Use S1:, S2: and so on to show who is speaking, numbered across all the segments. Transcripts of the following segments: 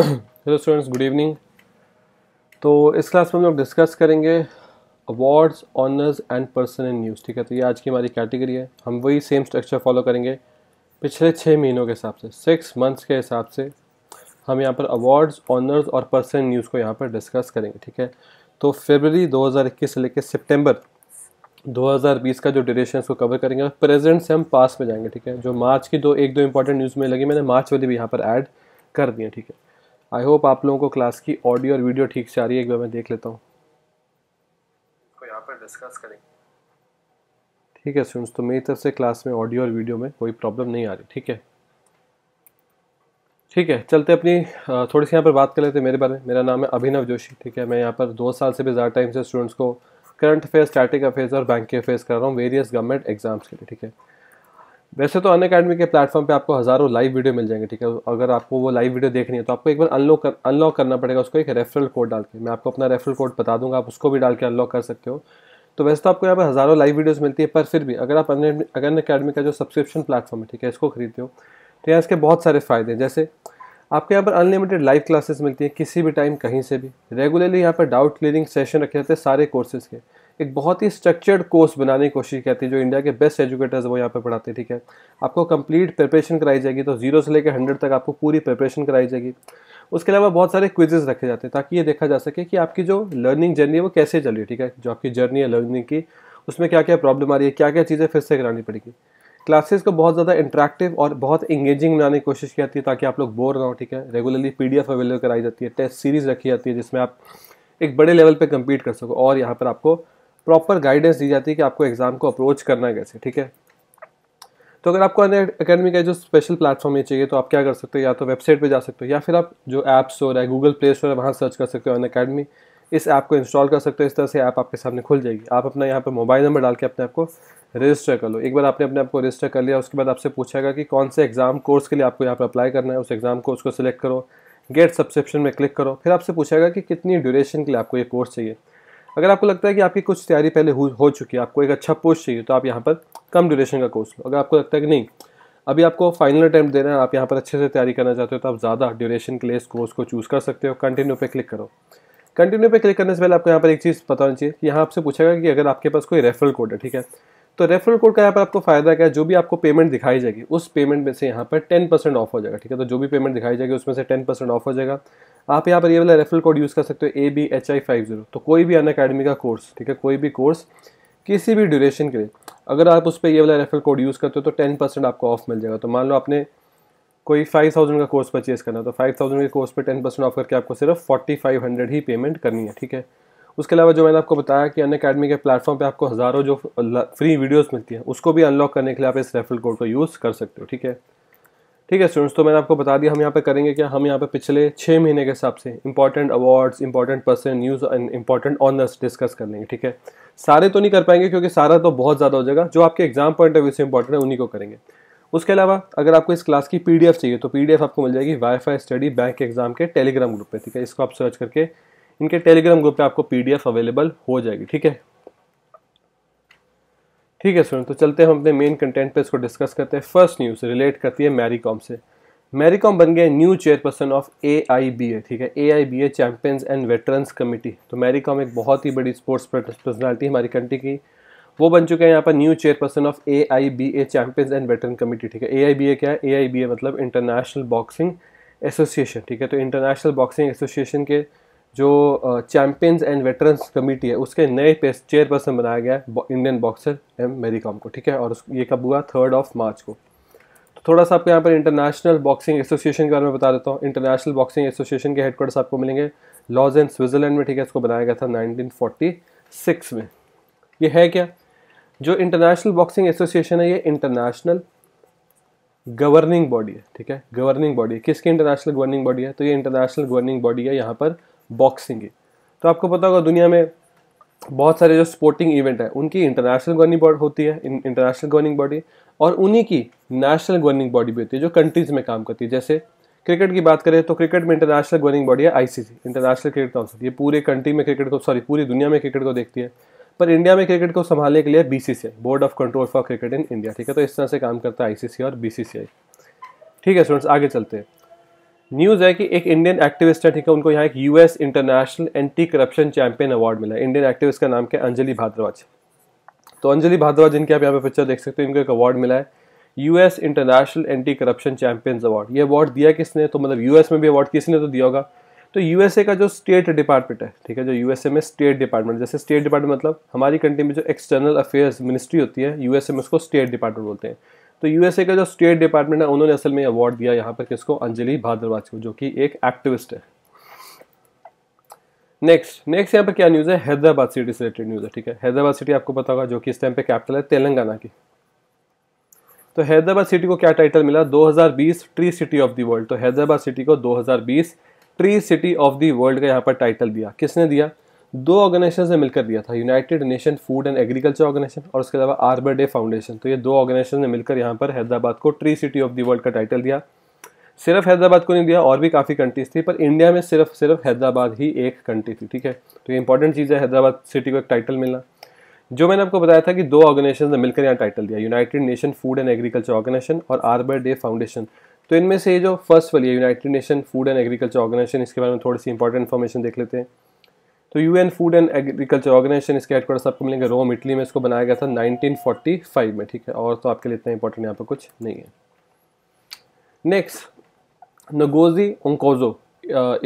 S1: hello students good evening तो इस class में हम लोग डिस्कस करेंगे awards honours and person in news ठीक है तो ये आज की हमारी कैटेगरी है हम वही सेम स्ट्रक्चर फॉलो करेंगे पिछले छः महीनों के हिसाब से सिक्स मंथ्स के हिसाब से हम यहाँ पर अवार्ड्स ऑनर्स और पर्सन न्यूज़ को यहाँ पर डिस्कस करेंगे ठीक है तो फेबररी 2021 से लेकर सितंबर 2020 का जो ड्यूरेशन उसको कवर करेंगे और प्रेजेंट से हम पास में जाएंगे ठीक है जो मार्च की दो एक दो इंपॉर्टेंट न्यूज़ में लगी मैंने मार्च वाली भी यहाँ पर ऐड कर दिए ठीक है आई होप आप लोगों को क्लास की ऑडियो और वीडियो ठीक से आ रही है एक बार मैं देख लेता हूँ ठीक है स्टूडेंट्स तो मेरी तरफ से क्लास में ऑडियो और वीडियो में कोई प्रॉब्लम नहीं आ रही ठीक है ठीक है चलते अपनी थोड़ी सी यहाँ पर बात कर लेते हैं मेरे बारे में मेरा नाम है अभिनव जोशी ठीक है मैं यहाँ पर दो साल से भी ज़्यादा टाइम से स्टूडेंट्स को करंट अफेयर स्टैटिक अफेयर्स और बैंक के अफेयर्स करा रहा हूँ वेरियस गवर्नमेंट एग्जाम्स के लिए ठीक है वैसे तो अन अकेडमी के प्लेटफॉर्म पे आपको हज़ारों लाइव वीडियो मिल जाएंगे ठीक है अगर आपको वो लाइव वीडियो देखनी है तो आपको एक बार अनलॉक कर अनलॉक करना पड़ेगा उसको एक रेफरल कोड डाल के मैं आपको अपना रेफरल कोड बता दूंगा आप उसको भी डाल के अनलॉक कर सकते हो तो वैसे तो आपको यहाँ पर हज़ारों लाइव वीडियोज मिलती है पर फिर भी अगर आप अन अकेडमी का जो सब्सक्रिप्शन प्लेटफॉर्म है ठीक है इसको खरीदते हो तो यहाँ इसके बहुत सारे फ़ायदे हैं जैसे आपके यहाँ पर अनलिमिटेड लाइव क्लासेस मिलती हैं किसी भी टाइम कहीं से भी रेगुलरली यहाँ पर डाउट क्लियरिंग सेशन रखे जाते हैं सारे कोर्सेज़ के एक बहुत ही स्ट्रक्चर्ड कोर्स बनाने की कोशिश करती है जो इंडिया के बेस्ट एजुकेटर्स वो यहाँ पे पढ़ाते हैं ठीक है आपको कंप्लीट प्रिपरेशन कराई जाएगी तो जीरो से लेकर हंड्रेड तक आपको पूरी प्रिपरेशन कराई जाएगी उसके अलावा बहुत सारे क्विजेज रखे जाते हैं ताकि ये देखा जा सके कि आपकी जो लर्निंग जर्नी है वो कैसे चल रही है ठीक है जो आपकी जर्नी है लर्निंग की उसमें क्या क्या प्रॉब्लम आ रही है क्या क्या चीज़ें फिर से करानी पड़ेगी क्लासेस को बहुत ज़्यादा इंटरेक्टिव और बहुत इंगेजिंग बनाने की कोशिश की जाती है ताकि आप लोग बोर ना हो ठीक है रेगुलरली पी अवेलेबल कराई जाती है टेस्ट सीरीज़ रखी जाती है जिसमें आप एक बड़े लेवल पर कम्पीट कर सको और यहाँ पर आपको प्रॉपर गाइडेंस दी जाती है कि आपको एग्ज़ाम को अप्रोच करना कैसे ठीक है तो अगर आपको अकेडमी का जो स्पेशल प्लेटफॉर्म ये चाहिए तो आप क्या कर सकते हो या तो वेबसाइट पे जा सकते हो या फिर आप जो ऐप स्टोर है गूगल प्ले स्टोर है वहाँ सर्च कर सकते हो अन अकेडमी इस ऐप को इंस्टॉल कर सकते हो इस तरह से ऐप आपके सामने खुल जाएगी आप अपना यहाँ पर मोबाइल नंबर डाल के अपने आपको रजिस्टर कर लो एक बार आपने अपने आप को रजिस्टर कर लिया उसके बाद आपसे पूछेगा कि कौन से एग्ज़ाम कोर्स के लिए आपको यहाँ पर अप्लाई करना है उस एग्ज़ाम कोर्स को सिलेक्ट करो गेट सब्सक्रिप्शन में क्लिक करो फिर आपसे पूछेगा कि कितनी ड्यूरेशन के लिए आपको ये कोर्स चाहिए अगर आपको लगता है कि आपकी कुछ तैयारी पहले हो चुकी है आपको एक अच्छा पोस्ट चाहिए तो आप यहाँ पर कम ड्यूरेशन का कोर्स लो अगर आपको लगता है कि नहीं अभी आपको फाइनल अटैम्प्ट देना है आप यहाँ पर अच्छे से तैयारी करना चाहते हो तो आप ज़्यादा ड्यूरेशन के लिए इस कोर्स को चूज़ कर सकते हो कंटिन्यू पे क्लिक करो कंटिन्यू पे क्लिक करने से पहले आपको यहाँ पर एक चीज़ पता होनी चाहिए कि यहाँ आपसे पूछेगा कि अगर आपके पास कोई रेफरल कोड है ठीक है तो रेफरल कोड का यहाँ पर आपको फायदा क्या है जो भी आपको पेमेंट दिखाई जाएगी उस पेमेंट में से यहाँ पर टेन परसेंट ऑफ हो जाएगा ठीक है तो जो भी पेमेंट दिखाई जाएगी उसमें से टेन परसेंट ऑफ हो जाएगा आप यहाँ पर ये वाला रेफरल कोड यूज़ कर सकते हो A B H I five zero तो कोई भी अन अकेडमी का कोर्स ठीक है कोई भी कोर्स किसी भी ड्यूरेशन के लिए अगर आप उस पर ये वाला रेफरल कोड यूज़ करते हो तो टेन परसेंट आपको ऑफ मिल जाएगा तो मान लो आपने कोई फाइव थाउजेंड का कोर्स परचेज करना तो फाइव थाउजेंड के कोर्स पर टेन परसेंट ऑफ करके आपको सिर्फ फोर्टी फाइव हंड्रेड ही पेमेंट करनी है ठीक है उसके अलावा जो मैंने आपको बताया कि अन अकेडमी के प्लेटफॉर्म पे आपको हज़ारों जो फ्री वीडियोस मिलती हैं उसको भी अनलॉक करने के लिए आप इस रेफरल कोड को यूज़ कर सकते हो ठीक है ठीक है स्टूडेंट्स तो मैंने आपको बता दिया हम यहाँ पे करेंगे क्या हम यहाँ पे पिछले छः महीने के हिसाब से important awards important person news and important honours discuss कर लेंगे ठीक है सारे तो नहीं कर पाएंगे क्योंकि सारा तो बहुत ज़्यादा हो जाएगा जो आपके एग्जाम पॉइंट ऑफ व्यू से इंपॉर्टेंट है उन्हीं को करेंगे उसके अलावा अगर आपको इस क्लास की पी चाहिए तो पी आपको मिल जाएगी वाई स्टडी बैंक एग्जाम के टेलीग्राम ग्रुप पर ठीक है इसको आप सर्च करके इनके टेलीग्राम ग्रुप पे आपको पीडीएफ अवेलेबल हो जाएगी ठीक है ठीक है स्टूडेंट तो चलते हैं हम अपने मेन कंटेंट पे इसको डिस्कस करते हैं फर्स्ट न्यूज़ रिलेट करती है मैरीकॉम से मैरीकॉम बन गए new chairperson of A I B A ठीक है A I B A champions and veterans committee तो मैरीकॉम एक बहुत ही बड़ी स्पोर्ट्स पर्सनैलिटी हमारी कंट्री की वो बन चुके हैं यहाँ पर new chairperson of A I B A champions and veteran committee ठीक है ए आई बी ए क्या है ए आई बी ए मतलब इंटरनेशनल बॉक्सिंग एसोसिएशन ठीक है तो इंटरनेशनल बॉक्सिंग एसोसिएशन के जो चैंपियंस एंड वेटरन्स कमेटी है उसके नए चेयरपर्सन बनाया गया है Indian boxer M Mary Kom को ठीक है और ये कब हुआ थर्ड ऑफ मार्च को तो थोड़ा सा आपको यहाँ पर इंटरनेशनल बॉक्सिंग एसोसिएशन के बारे में बता देता हूँ इंटरनेशनल बॉक्सिंग एसोसिएशन के हेडक्वार्टर्स आपको मिलेंगे लॉज एंड स्विट्जरलैंड में ठीक है इसको बनाया गया था नाइनटीन में ये है क्या जो इंटरनेशनल बॉक्सिंग एसोसिएशन है ये इंटरनेशनल गवर्निंग बॉडी है ठीक है गवर्निंग बॉडी किसकी इंटरनेशनल गवर्निंग बॉडी है तो ये इंटरनेशनल गवर्निंग बॉडी है यहाँ पर बॉक्सिंग की तो आपको पता होगा दुनिया में बहुत सारे जो स्पोर्टिंग इवेंट है उनकी इंटरनेशनल गवर्निंग बॉडी होती है इंटरनेशनल गवर्निंग बॉडी और उन्हीं की नेशनल गवर्निंग बॉडी भी होती है जो कंट्रीज़ में काम करती है जैसे क्रिकेट की बात करें तो क्रिकेट में इंटरनेशनल गवर्निंग बॉडी है आईसीसी इंटरनेशनल क्रिकेट काउंसिल ये पूरे कंट्री में क्रिकेट को सॉरी पूरी दुनिया में क्रिकेट को देखती है पर इंडिया में क्रिकेट को संभालने के लिए BCCI board of control for cricket in India ठीक है तो इस तरह से काम करता है आईसीसी और बीसीसीआई ठीक है स्टूडेंट्स आगे चलते हैं न्यूज़ है कि एक इंडियन एक्टिविस्ट है ठीक है उनको यहाँ एक US international anti corruption champion award मिला इंडियन एक्टिविस्ट का नाम क्या अंजलि भारद्वाज तो अंजलि भारद्वाज जिनके आप यहाँ पे पिक्चर देख सकते हो इनको एक अवार्ड मिला है US international anti corruption champions award ये अवार्ड दिया किसने तो मतलब यूएस में भी अवार्ड किसने तो दिया होगा तो यूएसए का जो स्टेट डिपार्टमेंट है ठीक है जो यूएसए में स्टेट डिपार्टमेंट जैसे स्टेट डिपार्टमेंट मतलब हमारी कंट्री में जो एक्सटर्नल अफेयर्स मिनिस्ट्री होती है यूएसए में उसको स्टेट डिपार्टमेंट बोलते हैं तो यूएसए का जो स्टेट डिपार्टमेंट है उन्होंने असल में अवार्ड दिया यहाँ पर किसको अंजलि भाद्रवाज को जो कि एक एक्टिविस्ट है नेक्स्ट नेक्स्ट यहाँ पर क्या न्यूज़ है हैदराबाद सिटी से रिलेटेड न्यूज़ है ठीक है हैदराबाद सिटी आपको पता होगा जो कि इस टाइम पे कैपिटल है तेलंगाना की तो हैदराबाद सिटी को क्या टाइटल मिला 2020 tree city of the world तो हैदराबाद सिटी को 2020 tree city of the world का यहाँ पर टाइटल दिया किसने दिया दो ऑर्गेनाइजेशन ने मिलकर दिया था United Nation Food and Agriculture Organization और उसके अलावा आर्बर डे फाउंडेशन तो ये दो ऑर्गेनाइजेशन ने मिलकर यहाँ पर हैदराबाद को tree city of the world का टाइटल दिया सिर्फ हैदराबाद को नहीं दिया और भी काफ़ी कंट्रीज थी पर इंडिया में सिर्फ सिर्फ हैदराबाद ही एक कंट्री थी ठीक है तो ये इंपॉर्टेंट चीज़ है हैदराबाद सिटी को एक टाइटल मिलना जो मैंने आपको बताया था कि दो ऑर्गेनाइजेशन ने मिलकर यहाँ टाइटल दिया United Nation Food and Agriculture Organization और आर्बर डे फाउंडेशन तो इनमें से ये जो फर्स्ट वाली है United Nation Food and Agriculture Organization इसके बारे में थोड़ी सी इंपॉर्टेंट इन्फॉर्मेशन देख लेते हैं तो UN Food and Agriculture Organization इसके हेडक्वार्टर आपको मिलेंगे रोम इटली में इसको बनाया गया था 1945 में ठीक है और तो आपके लिए इतना इंपॉर्टेंट यहाँ पर कुछ नहीं है नेक्स्ट नगोजी ओंकोजो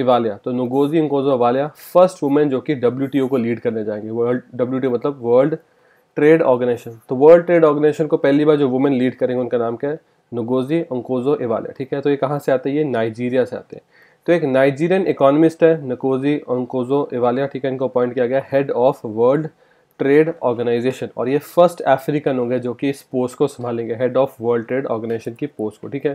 S1: इवालिया तो नगोजी ओंकोजो इवालिया फर्स्ट वुमेन जो कि डब्ल्यू को लीड करने जाएंगे वर्ल्ड डब्ल्यू मतलब वर्ल्ड ट्रेड ऑर्गेनाइजेशन तो वर्ल्ड ट्रेड ऑर्गेनाइजेशन को पहली बार जो वुमेन लीड करेंगे उनका नाम क्या है नगोजी ओंकोजो इवालिया ठीक है तो ये कहाँ से आते हैं ये नाइजीरिया से आते हैं तो एक नाइजीरियन इकोनॉमिस्ट है नकोजी ओंकोजो इवालिया ठीक है इनको अपॉइंट किया गया head of World Trade Organization और ये फर्स्ट अफ्रीकन होंगे जो कि इस पोस्ट को संभालेंगे head of World Trade Organization की पोस्ट को ठीक है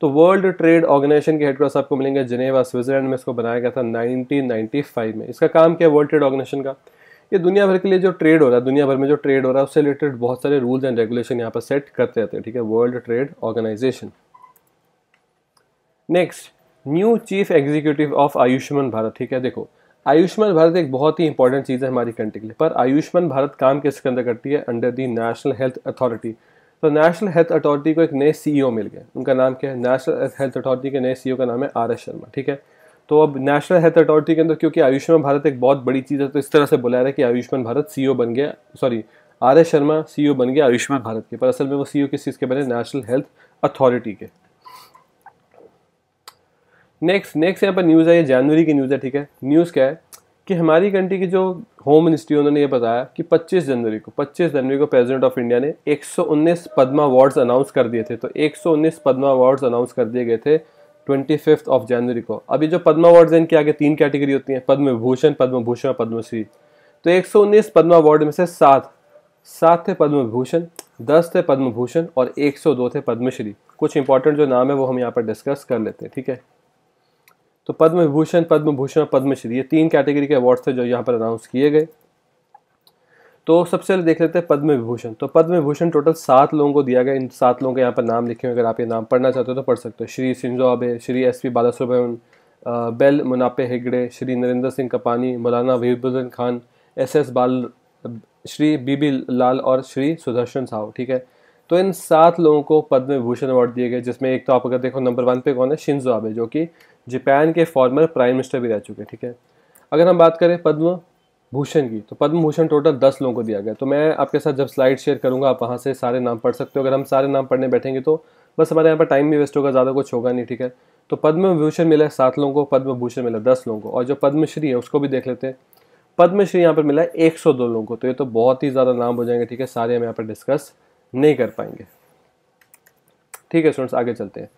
S1: तो वर्ल्ड ट्रेड ऑर्गेनाइजेशन के हेडक्वार्टर आपको मिलेंगे जिनेवा स्विट्जरलैंड में इसको बनाया गया था 1995 में इसका काम क्या है वर्ल्ड ट्रेड ऑर्गेनाइजेशन का ये दुनिया भर के लिए जो ट्रेड हो रहा है दुनिया भर में जो ट्रेड हो रहा है उससे रिलेटेड बहुत सारे रूल्स एंड रेगुलेशन यहाँ पर सेट करते रहते हैं ठीक है World Trade Organization next new chief executive of Ayushman Bharat ठीक है देखो आयुष्मान भारत एक बहुत ही इंपॉर्टेंट चीज़ है हमारी कंट्री के लिए पर आयुष्मान भारत काम किसके अंदर करती है under the National Health Authority तो नेशनल हेल्थ अथॉरिटी को एक नए सीईओ मिल गए उनका नाम क्या है नेशनल हेल्थ अथॉरिटी के नए सीईओ का नाम है आर एस शर्मा ठीक है तो अब नेशनल हेल्थ अथॉरिटी के अंदर क्योंकि आयुष्मान भारत एक बहुत बड़ी चीज़ है तो इस तरह से बुलाया है कि आयुष्मान भारत सी बन गया सॉरी आर एस शर्मा सी बन गया आयुष्मान भारत के पर असल में वो ओ किस चीज़ के बने नेशनल हेल्थ अथॉरिटी के नेक्स्ट नेक्स्ट यहाँ पर न्यूज़ है ये जनवरी की न्यूज़ है ठीक है न्यूज़ क्या है कि हमारी कंट्री की जो होम मिनिस्ट्री उन्होंने ये बताया कि 25 जनवरी को 25 जनवरी को प्रेसिडेंट ऑफ इंडिया ने 119 पद्मा अवार्ड्स अनाउंस कर दिए थे तो 119 पद्मा अवार्ड्स अनाउंस कर दिए गए थे ट्वेंटी फिफ्थ ऑफ जनवरी को अभी जो पद्मा अवार्ड्स हैं इनके आगे तीन कैटेगरी होती हैं पद्म विभूषण पद्म भूषण और पद्मश्री तो एक पद्मा अवार्ड में से सात सात थे पद्म विभूषण दस थे पद्म भूषण और एक थे पद्मश्री कुछ इंपॉर्टेंट जो नाम है वो हम यहाँ पर डिस्कस कर लेते हैं ठीक है तो पद्म विभूषण पद्म भूषण और पद्मश्री ये तीन कैटेगरी के अवार्ड्स थे जो यहाँ पर अनाउंस किए गए तो सबसे पहले देख लेते हैं पद्म विभूषण तो पद्म विभूषण टोटल सात लोगों को दिया गया इन सात लोगों के यहाँ पर नाम लिखे हुए अगर आप ये नाम पढ़ना चाहते हो तो पढ़ सकते हो Shri Shinzo Abe Shri S P Balasubrahmanyam Belle Monappa Hegde Shri Narendra Singh Kapany Maulana Wahiduddin Khan S S बाल श्री बीबी लाल और श्री सुदर्शन साहू ठीक है तो इन सात लोगों को पद्म विभूषण अवार्ड दिए गए जिसमें एक तो आप अगर देखो नंबर वन पे कौन है शिंजो आबे जो कि जापान के फॉर्मर प्राइम मिनिस्टर भी रह चुके हैं ठीक है अगर हम बात करें पद्म भूषण की तो पद्म भूषण टोटल दस लोगों को दिया गया तो मैं आपके साथ जब स्लाइड शेयर करूंगा आप वहाँ से सारे नाम पढ़ सकते हो अगर हम सारे नाम पढ़ने बैठेंगे तो बस हमारे यहाँ पर टाइम भी वेस्ट होगा ज़्यादा कुछ होगा नहीं ठीक है तो पद्म भूषण मिला है सात लोगों को पद्म भूषण मिला दस लोगों को और जो पद्मश्री है उसको भी देख लेते हैं पद्मश्री यहाँ पर मिला है एक सौ दो लोगों को तो ये तो बहुत ही ज़्यादा नाम हो जाएंगे ठीक है सारे हम यहाँ पर डिस्कस नहीं कर पाएंगे ठीक है स्टूडेंट्स आगे चलते हैं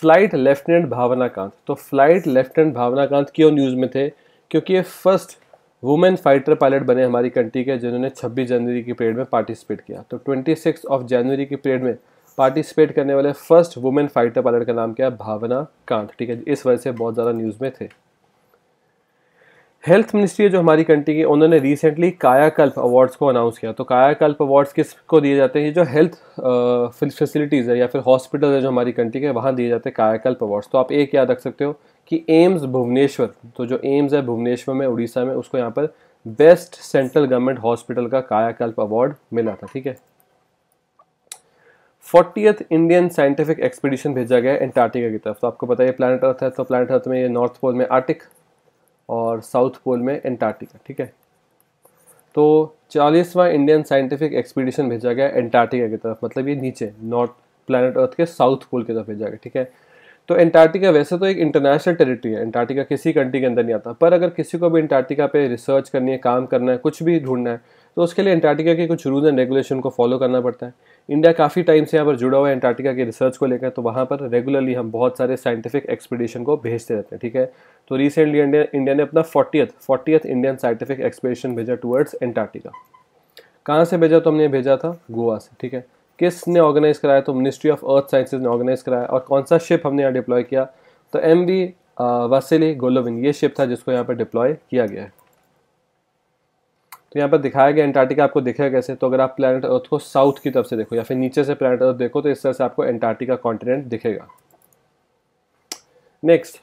S1: फ्लाइट लेफ्टिनेंट भावना कांत तो फ्लाइट लेफ्टिनेंट भावना कांत क्यों न्यूज़ में थे क्योंकि ये फर्स्ट वुमेन फाइटर पायलट बने हमारी कंट्री के जिन्होंने 26 जनवरी की परेड में पार्टिसिपेट किया तो 26 ऑफ जनवरी की परेड में पार्टिसिपेट करने वाले फर्स्ट वुमेन फाइटर पायलट का नाम क्या है भावना कांत ठीक है इस वजह से बहुत ज़्यादा न्यूज़ में थे हेल्थ मिनिस्ट्री जो हमारी कंट्री की उन्होंने रिसेंटली कायाकल्प अवार्ड्स को अनाउंस किया तो कायाकल्प अवार्ड्स किस को दिए जाते हैं ये जो हेल्थ फैसिलिटीज़ है या फिर हॉस्पिटल है जो हमारी कंट्री के वहाँ दिए जाते हैं कायाकल्प अवार्ड्स तो आप एक याद रख सकते हो कि एम्स भुवनेश्वर तो जो एम्स है भुवनेश्वर में उड़ीसा में उसको यहाँ पर बेस्ट सेंट्रल गवर्नमेंट हॉस्पिटल का कायाकल्प अवार्ड मिला था ठीक है फोर्टीथ इंडियन साइंटिफिक एक्सपीडिशन भेजा गया एंटार्क्टिका की तरफ तो आपको पता है प्लानट अर्थ है तो प्लानट अर्थ में ये नॉर्थ पोल में आर्टिक और साउथ पोल में एंटार्टिका ठीक है तो चालीसवां इंडियन साइंटिफिक एक्सपीडिशन भेजा गया एंटार्टिका की तरफ मतलब ये नीचे नॉर्थ प्लानट अर्थ के साउथ पोल की तरफ भेजा गया ठीक है तो एंटार्टिका वैसे तो एक इंटरनेशनल टेरिटरी है एंटार्टिका किसी कंट्री के अंदर नहीं आता पर अगर किसी को भी एंटार्क्टिका पे रिसर्च करनी है काम करना है कुछ भी ढूंढना है तो उसके लिए एंटार्टिका के कुछ रूल्स एंड रेगुलेशन को फॉलो करना पड़ता है इंडिया काफ़ी टाइम से यहाँ पर जुड़ा हुआ है एंटार्क्टिका के रिसर्च को लेकर तो वहाँ पर रेगुलरली हम बहुत सारे साइंटिफिक एक्सपीडिशन को भेजते रहते हैं ठीक है तो रिसेंटली इंडिया इंडिया ने अपना fortieth fortieth Indian scientific expedition भेजा टूवर्ड्स एंटार्क्टिका कहाँ से भेजा तो हमने भेजा था गोवा से ठीक है किसने ऑर्गेनाइज़ कराया तो मिनिस्ट्री ऑफ अर्थ साइंसेज ने ऑर्गेनाइज़ कराया और कौन सा शिप हमने यहाँ डिप्लॉय किया तो एम वी वासिली गोलोविन ये शिप था जिसको यहाँ पर डिप्लॉय किया गया है तो यहाँ पर दिखाया गया एंटार्टिका आपको दिखेगा कैसे तो अगर आप प्लानट अर्थ को साउथ की तरफ से देखो या फिर नीचे से प्लानट अर्थ देखो तो इस तरह से आपको एंटार्टिका कॉन्टिनेंट दिखेगा नेक्स्ट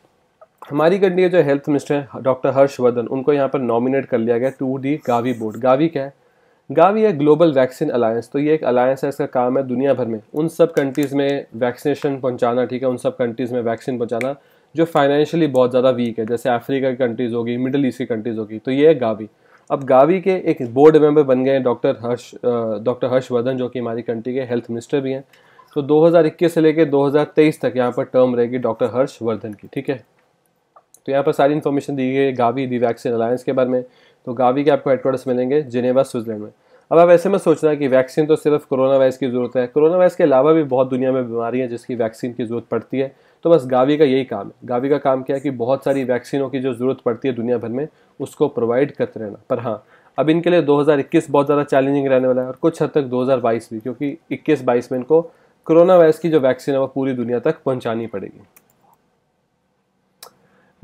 S1: हमारी कंट्री के जो हेल्थ मिनिस्टर हैं डॉक्टर हर्षवर्धन उनको यहाँ पर नॉमिनेट कर लिया गया to the Gavi board Gavi क्या है गावी है ग्लोबल वैक्सीन अलायंस तो ये एक अलायंस है इसका काम है दुनिया भर में उन सब कंट्रीज़ में वैक्सीनेशन पहुँचाना ठीक है उन सब कंट्रीज़ में वैक्सीन पहुँचाना जो फाइनेंशियली बहुत ज़्यादा वीक है जैसे अफ्रीका की कंट्रीज़ होगी मिडल ईस्ट की कंट्रीज़ होगी तो ये है गावी अब गावी के एक बोर्ड मेंबर बन गए हैं डॉक्टर हर्ष डॉक्टर हर्षवर्धन जो कि हमारी कंट्री के हेल्थ मिनिस्टर भी हैं तो 2021 से लेकर 2023 तक यहाँ पर टर्म रहेगी डॉक्टर हर्षवर्धन की ठीक है तो यहाँ पर सारी इन्फॉर्मेशन दी गई है गावी दी वैक्सीन अलायंस के बारे में तो गावी के आपको हेडक्वार्टर्स मिलेंगे जिनेवा स्विट्जरलैंड में अब आप ऐसे में रहे हैं कि वैक्सीन तो सिर्फ कोरोना वायरस की ज़रूरत है कोरोना वायरस के अलावा भी बहुत दुनिया में बीमारी है जिसकी वैक्सीन की ज़रूरत पड़ती है तो बस गावी का यही काम है गावी का काम क्या है कि बहुत सारी वैक्सीनों की जो ज़रूरत पड़ती है दुनिया भर में उसको प्रोवाइड करते रहना पर हाँ अब इनके लिए 2021 बहुत ज़्यादा चैलेंजिंग रहने वाला है और कुछ हद तक 2022 भी क्योंकि 21 22 में इनको कोरोना वायरस की जो वैक्सीन है वो पूरी दुनिया तक पहुंचानी पड़ेगी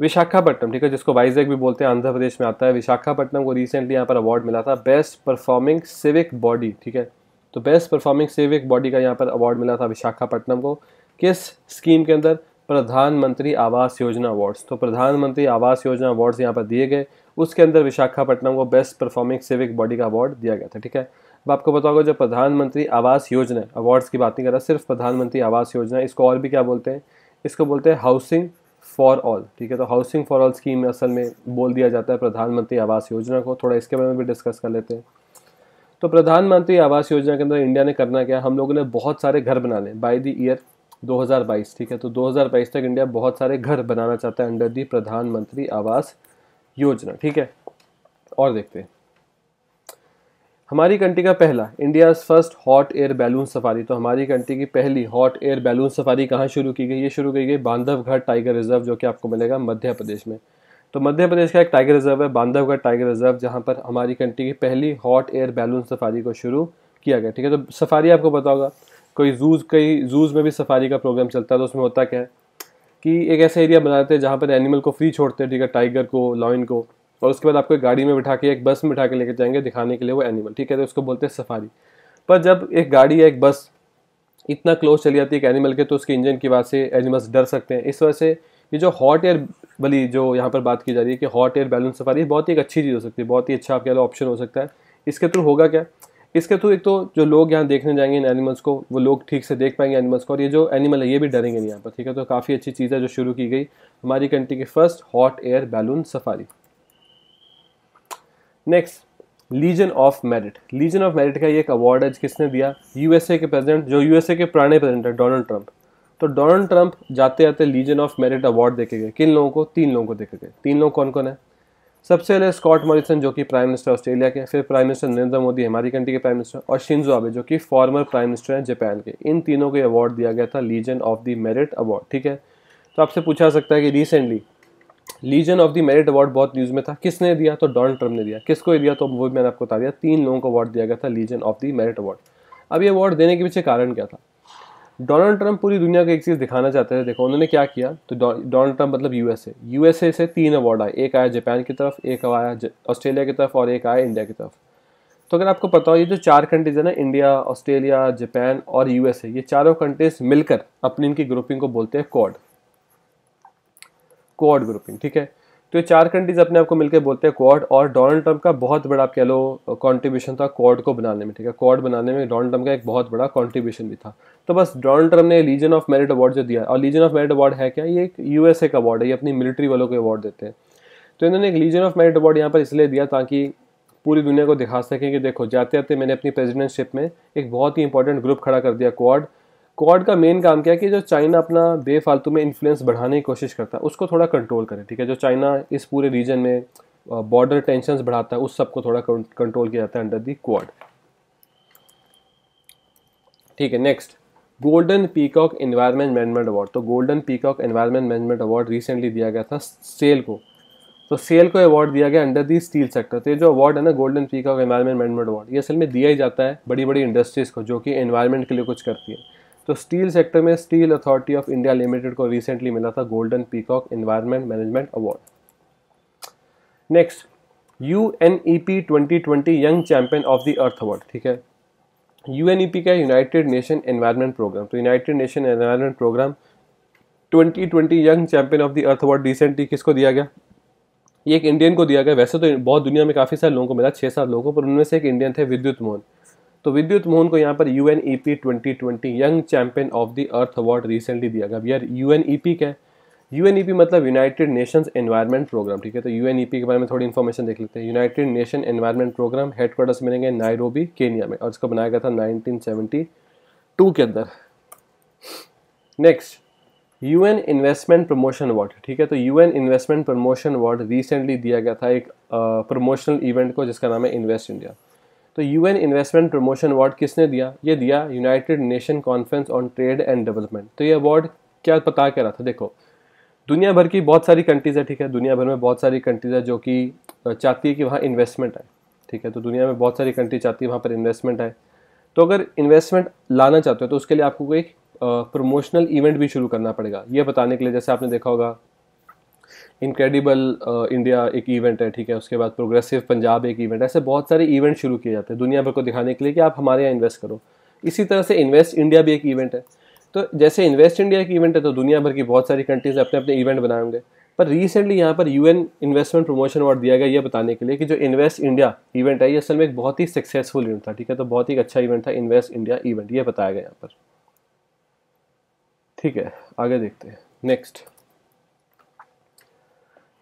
S1: विशाखापट्टनम ठीक है जिसको वाइजैक भी बोलते हैं आंध्र प्रदेश में आता है विशाखापट्टनम को रिसेंटली यहाँ पर अवार्ड मिला था बेस्ट परफॉर्मिंग सिविक बॉडी ठीक है तो बेस्ट परफॉर्मिंग सिविक बॉडी का यहाँ पर अवार्ड मिला था विशाखापट्टनम को किस स्कीम के अंदर प्रधानमंत्री आवास योजना अवार्ड्स तो प्रधानमंत्री आवास योजना अवार्ड्स यहाँ पर दिए गए उसके अंदर विशाखापट्टनम को बेस्ट परफॉर्मिंग सिविक बॉडी का अवार्ड दिया गया था ठीक है अब आपको बताओगे जो प्रधानमंत्री आवास योजना अवार्ड्स की बात नहीं कर रहा सिर्फ प्रधानमंत्री आवास योजना इसको और भी क्या बोलते हैं इसको बोलते हैं हाउसिंग फॉर ऑल ठीक है तो हाउसिंग फॉर ऑल स्कीम असल में बोल दिया जाता है प्रधानमंत्री आवास योजना को थोड़ा इसके बारे में भी डिस्कस कर लेते हैं तो प्रधानमंत्री आवास योजना के अंदर इंडिया ने करना क्या हम लोगों ने बहुत सारे घर बना लें बाय द ईयर 2022 ठीक है तो 2022 तक इंडिया बहुत सारे घर बनाना चाहता है अंडर दी प्रधानमंत्री आवास योजना ठीक है और देखते हैं हमारी कंट्री का पहला India first hot air balloon safari तो हमारी कंट्री की पहली हॉट एयर बैलून सफारी कहाँ शुरू की गई ये शुरू की गई बांधवघाट टाइगर रिजर्व जो कि आपको मिलेगा मध्य प्रदेश में तो मध्य प्रदेश का एक टाइगर रिजर्व है बांधवगढ़ टाइगर रिजर्व जहाँ पर हमारी कंट्री की पहली हॉट एयर बैलून सफारी को शुरू किया गया ठीक है तो सफारी आपको बताओगा कोई जूज़ कई जूज़ में भी सफारी का प्रोग्राम चलता है तो उसमें होता क्या है कि एक ऐसा एरिया बनाते हैं जहाँ पर एनिमल को फ्री छोड़ते हैं ठीक है टाइगर को लॉइन को और उसके बाद आपको एक गाड़ी में बिठा के एक बस में बिठा के लेके जाएंगे दिखाने के लिए वो एनिमल ठीक है तो उसको बोलते हैं सफारी पर जब एक गाड़ी या एक बस इतना क्लोज चली जाती है एक एनिमल के तो उसके इंजन की वजह से एनिमल्स डर सकते हैं इस वजह से ये जो हॉट एयर वाली जो यहाँ पर बात की जा रही है कि हॉट एयर बैलून सफारी बहुत ही एक अच्छी चीज़ हो सकती है बहुत ही अच्छा आपके लिए ऑप्शन हो सकता है इसके थ्रू होगा क्या इसके थ्रू एक तो जो लोग यहाँ देखने जाएंगे इन एनिमल्स को वो लोग ठीक से देख पाएंगे एनिमल्स को और ये जो एनिमल है ये भी डरेंगे नहीं यहाँ पर ठीक है तो काफ़ी अच्छी चीज़ है जो शुरू की गई हमारी कंट्री की first hot air balloon safari next Legion of Merit Legion of Merit का ये एक अवार्ड है किसने दिया यूएसए के प्रेसिडेंट जो यूएसए के पुराने प्रेसिडेंट है डोनाल्ड ट्रंप तो डोनाल्ड ट्रंप जाते जाते लीजन ऑफ मेरिट अवार्ड देखे गए किन लोगों को तीन लोगों को देखे गए तीन लोग कौन कौन है सबसे पहले स्कॉट मॉरिसन जो कि प्राइम मिनिस्टर ऑस्ट्रेलिया के फिर प्राइम मिनिस्टर नरेंद्र मोदी हमारी कंट्री के प्राइम मिनिस्टर और शिंजो आबे जो कि फॉर्मर प्राइम मिनिस्टर हैं जापान के इन तीनों को अवार्ड दिया गया था Legion of the Merit award ठीक है तो आपसे पूछा जा सकता है कि recently Legion of the Merit award बहुत न्यूज़ में था किसने दिया तो डोनाल्ड ट्रंप ने दिया किसको दिया तो वो मैंने आपको बता दिया तीन लोगों को अवार्ड दिया गया था Legion of the Merit award अब ये अवार्ड देने के पीछे कारण क्या था डोनाल्ड ट्रंप पूरी दुनिया को एक चीज़ दिखाना चाहते थे देखो उन्होंने क्या किया तो डोनाल्ड ट्रंप मतलब यूएसए यूएसए से तीन अवार्ड आए एक आया जापान की तरफ एक आया ऑस्ट्रेलिया की तरफ और एक आया इंडिया की तरफ तो अगर आपको पता हो ये जो चार कंट्रीज़ है ना इंडिया ऑस्ट्रेलिया जापान और यूएसए ये चारों कंट्रीज मिलकर अपनी इनकी ग्रुपिंग को बोलते हैं कॉड कॉड ग्रुपिंग ठीक है तो ये चार कंट्रीज अपने आप को मिलकर बोलते हैं क्वाड और डोनाल्ड ट्रंप का बहुत बड़ा आप कह लो कॉन्ट्रीब्यूशन था क्वाड को बनाने में ठीक है क्वाड बनाने में डोनाल्ड ट्रंप का एक बहुत बड़ा कॉन्ट्रीब्यूशन भी था तो बस डोनाल्ड ट्रंप ने लीजन ऑफ मेरिट अवार्ड जो दिया और लीजन ऑफ मेरिट अवार्ड है क्या ये एक यूएसए का अवार्ड है ये अपनी मिलिट्री वालों को अवार्ड देते हैं तो इन्होंने एक लीजन ऑफ मेरिट अवार्ड यहाँ पर इसलिए दिया ताकि पूरी दुनिया को दिखा सकें कि देखो जाते जाते मैंने अपनी प्रेजिडेंटशिप में एक बहुत ही इंपॉर्टेंट ग्रुप खड़ा कर दिया क्वाड क्वाड का मेन काम क्या है कि जो चाइना अपना बेफालतू में इन्फ्लुएंस बढ़ाने की कोशिश करता है उसको थोड़ा कंट्रोल करें ठीक है जो चाइना इस पूरे रीजन में बॉर्डर टेंशन बढ़ाता है उस सबको थोड़ा कंट्रोल किया जाता है अंडर दी क्वाड ठीक है next Golden Peacock Environment Management Award तो Golden Peacock Environment Management Award recently दिया गया था सेल को तो सेल को अवार्ड दिया गया अंडर दी स्टील सेक्टर तो ये जो अवार्ड है ना Golden Peacock Environment Management Award ये असल में दिया ही जाता है बड़ी बड़ी इंडस्ट्रीज़ को जो कि इन्वायरमेंट के लिए कुछ करती है तो स्टील सेक्टर में Steel Authority of India Limited को रिसेंटली मिला था Golden Peacock Environment Management Award next U N E P twenty twenty Young Champion of the Earth Award ठीक है यू एन ई पी का यूनाइटेड नेशन एनवायरमेंट प्रोग्राम तो United Nation Environment Programme twenty twenty Young Champion of the Earth Award recently किसको दिया गया ये एक Indian को दिया गया वैसे तो बहुत दुनिया में काफ़ी सारे लोगों को मिला छः सात लोगों को पर उनमें से एक इंडियन थे विद्युत मोहन तो विद्युत मोहन को यहाँ पर U N E P twenty twenty Young Champion of the Earth Award recently दिया गया यार यू एन ई पी क्या है यू एन ई पी मतलब यूनाइटेड नेशंस एनवायरनमेंट प्रोग्राम ठीक है तो यू एन ई पी के बारे में थोड़ी इन्फॉर्मेशन देख लेते हैं United Nation Environment Programme headquarters मिलेंगे नायरोबी केनिया में और इसको बनाया गया था नाइनटीन सेवेंटी टू के अंदर next U N Investment Promotion Award ठीक है तो U N Investment Promotion Award recently दिया गया था एक प्रमोशनल uh, इवेंट को जिसका नाम है इन्वेस्ट इंडिया तो यूएन इन्वेस्टमेंट प्रमोशन अवार्ड किसने दिया ये दिया United Nation Conference on Trade and Development तो ये अवार्ड क्या पता कह रहा था देखो दुनिया भर की बहुत सारी कंट्रीज़ है ठीक है दुनिया भर में बहुत सारी कंट्रीज़ है जो कि चाहती है कि वहाँ इन्वेस्टमेंट आए ठीक है तो दुनिया में बहुत सारी कंट्री चाहती है वहाँ पर इन्वेस्टमेंट आए तो अगर इन्वेस्टमेंट लाना चाहते हो तो उसके लिए आपको कोई प्रमोशनल इवेंट भी शुरू करना पड़ेगा ये बताने के लिए जैसे आपने देखा होगा इनक्रेडिबल इंडिया uh, एक इवेंट है ठीक है उसके बाद प्रोग्रेसिव पंजाब एक इवेंट ऐसे बहुत सारे इवेंट शुरू किए जाते हैं दुनिया भर को दिखाने के लिए कि आप हमारे यहाँ इन्वेस्ट करो इसी तरह से इन्वेस्ट इंडिया भी एक इवेंट है तो जैसे इन्वेस्ट इंडिया एक इवेंट है तो दुनिया भर की बहुत सारी कंट्रीज अपने अपने इवेंट बनाएंगे पर रिसेंटली यहाँ पर यू इन्वेस्टमेंट प्रमोशन अवार्ड दिया गया ये बताने के लिए कि जो इन्वेस्ट इंडिया इवेंट है ये असल में एक बहुत ही सक्सेसफुल इवेंट था ठीक है तो बहुत ही अच्छा इवेंट था इन्वेस्ट इंडिया इवेंट ये बताया गया यहाँ पर ठीक है आगे देखते हैं नेक्स्ट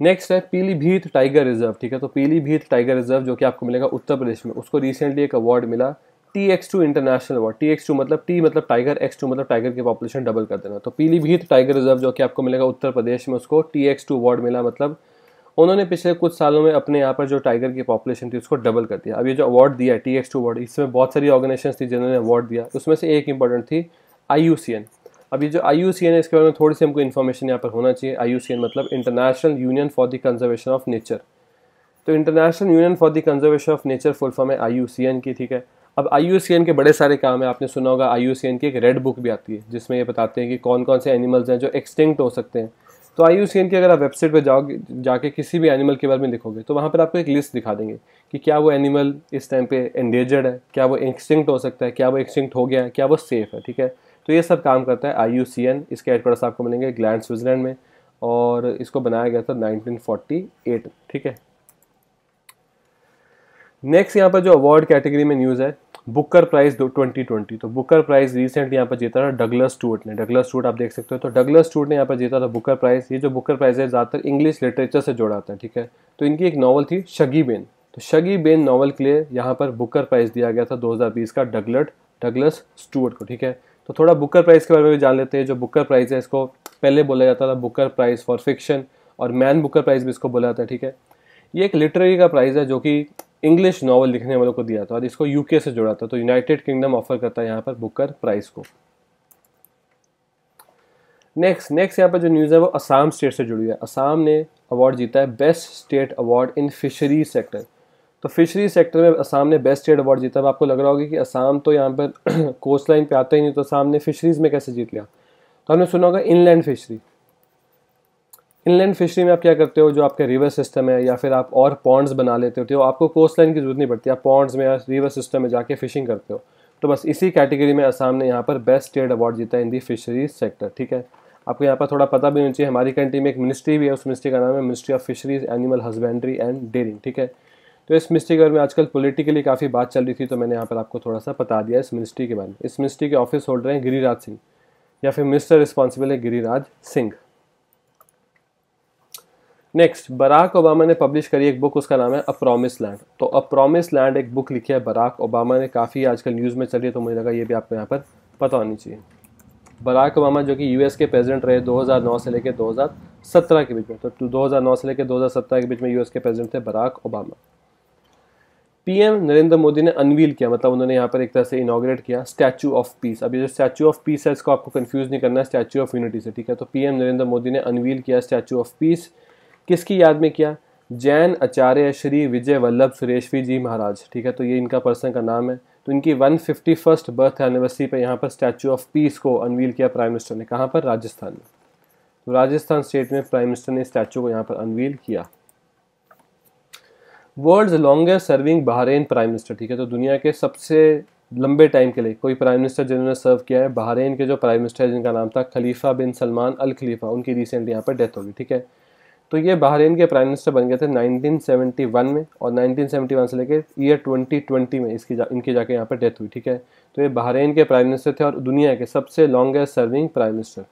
S1: नेक्स्ट है पीलीभीत टाइगर रिजर्व ठीक है तो पीलीभीत टाइगर रिजर्व जो कि आपको मिलेगा उत्तर प्रदेश में उसको रिसेंटली एक अवार्ड मिला T X two international award T X two मतलब टी मतलब टाइगर एक्स टू मतलब टाइगर की पॉपुलेशन डबल कर देना तो पीलीभीत टाइगर रिजर्व जो कि आपको मिलेगा उत्तर प्रदेश में उसको टी एक्स टू अवार्ड मिला मतलब उन्होंने पिछले कुछ सालों में अपने यहाँ पर जो टाइगर की पॉपुलेशन थी उसको डबल कर दिया अब ये जो अवार्ड दिया है टी एक्स टू अवार्ड इसमें बहुत सारी ऑर्गेनाइजेशन थी जिन्होंने अवार्ड दिया उसमें से एक इंपॉर्टेंट थी आई अब ये जो आई है इसके बारे में थोड़ी सी हमको इन्फॉर्मेशन यहाँ पर होना चाहिए आई मतलब International Union for the Conservation of Nature तो International Union for the Conservation of Nature full form है आई की ठीक है अब आई के बड़े सारे काम है आपने सुना होगा आई की एक रेड बुक भी आती है जिसमें ये बताते हैं कि कौन कौन से एनिमल्स हैं जो एक्सटिंक्ट हो सकते हैं तो आई की अगर आप वेबसाइट पर जाओगे जाके किसी भी एनिमल के बारे में लिखोगे तो वहाँ पर आपको एक लिस्ट दिखा देंगे कि क्या वो एनिमल इस टाइम पे एंडेजर्ड है क्या वो एक्सटिंक्ट हो सकता है क्या वो एक्सटिंक्ट हो गया है क्या वो सेफ़ है ठीक है तो ये सब काम करता है आई इसके हेडक्वार्टर्स आपको मिलेंगे ग्लैंड स्विट्जरलैंड में और इसको बनाया गया था 1948 ठीक है नेक्स्ट यहाँ पर जो अवार्ड कैटेगरी में न्यूज़ है बुकर प्राइज दो ट्वेंटी ट्वेंटी तो बुकर प्राइज रिसेंट यहाँ पर जीता था डगलस स्टूअर्ट ने डगलस स्टूट आप देख सकते हो तो डगलस स्टूट ने यहाँ पर जीता था बुकर प्राइज ये जो बुकर प्राइज है ज़्यादातर इंग्लिश लिटरेचर से जुड़ा आता है ठीक है तो इनकी एक नॉवल थी शगी बेन तो शगी बेन नॉवल के लिए यहाँ पर बुकर प्राइज दिया गया था 2020 का डगलट डगलस स्टूअर्ट को ठीक है तो थोड़ा बुकर प्राइस के बारे में भी जान लेते हैं जो बुकर प्राइस है इसको पहले बोला जाता था बुकर प्राइस फॉर फिक्शन और मैन बुकर प्राइस भी इसको बोला जाता है ठीक है ये एक लिटरेरी का प्राइज़ है जो कि इंग्लिश नावल लिखने वालों को दिया था और इसको यूके से जुड़ा था तो यूनाइटेड किंगडम ऑफर करता है यहाँ पर बुकर प्राइज़ को नेक्स्ट नेक्स्ट यहाँ पर जो न्यूज़ है वो असम स्टेट से जुड़ी है असम ने अवार्ड जीता है best state award in fishery sector तो फिशरी सेक्टर में असम ने बेस्ट स्टेट अवार्ड जीता अब आपको लग रहा होगा कि असम तो यहाँ पर कोस्ट लाइन पर आता ही नहीं तो असम ने फिशरीज़ में कैसे जीत लिया तो हमने सुना होगा इनलैंड फिशरी इनलैंड फिशरी में आप क्या करते हो जो आपके रिवर सिस्टम है या फिर आप और पॉन्ड्स बना लेते होते हो आपको कोस्ट लाइन की जरूरत नहीं पड़ती आप पॉन्ड्स में या रिवर सिस्टम में जाके फिशिंग करते हो तो बस इसी कैटेगरी में असम ने यहाँ पर बेस्ट स्टेट अवार्ड जीता इन दी फिशरीज सेक्टर ठीक है आपको यहाँ पर थोड़ा पता भी होना चाहिए हमारी कंट्री में एक मिनिस्ट्री भी है उस मिनिस्ट्री का नाम है Ministry of Fisheries Animal Husbandry and Dairying ठीक है तो इस मिनिस्ट्री के बारे में आजकल पॉलिटिकली काफ़ी बात चल रही थी तो मैंने यहाँ पर आपको थोड़ा सा बता दिया इस मिनिस्ट्री के बारे में इस मिनिस्ट्री के ऑफिस होल्डर हैं गिरिराज सिंह या फिर मिनिस्टर रिस्पॉन्सिबल है Giriraj Singh next Barack Obama ने पब्लिश करी एक बुक उसका नाम है अ प्रॉमिस लैंड तो अ प्रॉमिस लैंड एक बुक लिखी है बराक ओबामा ने काफ़ी आजकल न्यूज़ में चली है तो मुझे लगा ये भी आपको यहाँ पर पता होनी चाहिए बराक ओबामा जो कि यूएस के प्रेसिडेंट रहे 2009 से लेकर 2017 के बीच में तो 2009 से लेकर 2017 के बीच में यूएस के प्रेसिडेंट थे Barack Obama PM Narendra Modi ने अनवील किया मतलब उन्होंने यहाँ पर एक तरह से इनाग्रेट किया स्टैचू ऑफ पीस अभी जो स्टैचू ऑफ पीस है इसको आपको कन्फ्यूज़ नहीं करना है स्टैचू ऑफ यूनिटी से ठीक है तो पीएम नरेंद्र मोदी ने अनवील किया स्टैचू ऑफ पीस किसकी याद में किया जैन आचार्य श्री विजय वल्लभ सुरेशवी जी महाराज ठीक है तो ये इनका पर्सन का नाम है तो इनकी one fifty first birth anniversary पर यहाँ पर स्टैचू ऑफ पीस को अनवील किया प्राइम मिनिस्टर ने कहाँ पर राजस्थान में तो राजस्थान स्टेट में प्राइम मिनिस्टर ने स्टैचू को यहाँ पर अनवील किया world longest serving Bahrain prime minister ठीक है तो दुनिया के सबसे लंबे टाइम के लिए कोई प्राइम मिनिस्टर जिन्होंने सर्व किया है बहरेन के जो प्राइम मिनिस्टर है जिनका नाम था खलीफा बिन सलमान अल खलीफा उनकी रिसेंटली यहाँ पर डेथ होगी ठीक है तो ये बहरेन के प्राइम मिनिस्टर बन गए थे 1971 में और 1971 से लेकर ईयर 2020 में इसकी जा, इनकी जाके यहाँ पर डेथ हुई ठीक है तो ये बहरेन के प्राइम मिनिस्टर थे और दुनिया के सबसे लॉन्गेस्ट सर्विंग प्राइम मिनिस्टर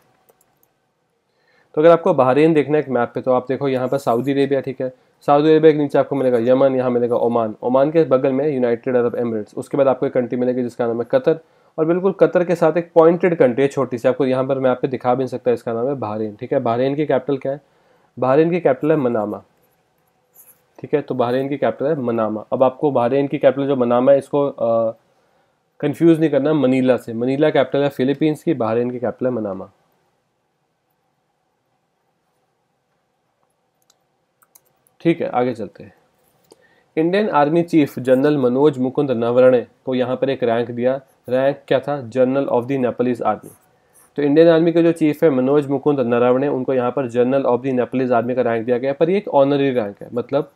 S1: तो अगर आपको बहरेन देखना है एक मैप पे तो आप देखो यहाँ पर सऊदी अरेबिया ठीक है सऊदी अरबिया के नीचे आपको मिलेगा यमन यहाँ मिलेगा ओमान ओमान के बगल में यूनाइटेड अरब एमरेट्स उसके बाद आपको एक कंट्री मिलेगी जिसका नाम है कतर और बिल्कुल कतर के साथ एक पॉइंटेड कंट्री है छोटी सी आपको यहाँ पर मैं आपको दिखा भी नहीं सकता इसका नाम है बहरीन ठीक है बहरीन की कैपिटल क्या है बहरीन की कैपिटल है मनामा ठीक है तो बहरीन की कैपिटल है मनामा अब आपको बहरीन की कैपिटल जो मनामा है इसको कन्फ्यूज़ नहीं करना मनीला से मनीला कैपिटल है फिलीपींस की बहरीन की कैपिटल है मनामा ठीक है आगे चलते हैं Indian Army chief general Manoj Mukund Naravane को यहाँ पर एक रैंक दिया रैंक क्या था General of the Nepalese Army तो इंडियन आर्मी के जो चीफ है मनोज मुकुंद नरवणे उनको यहाँ पर General of the Nepalese Army का रैंक दिया गया पर ये एक ऑनरी रैंक है मतलब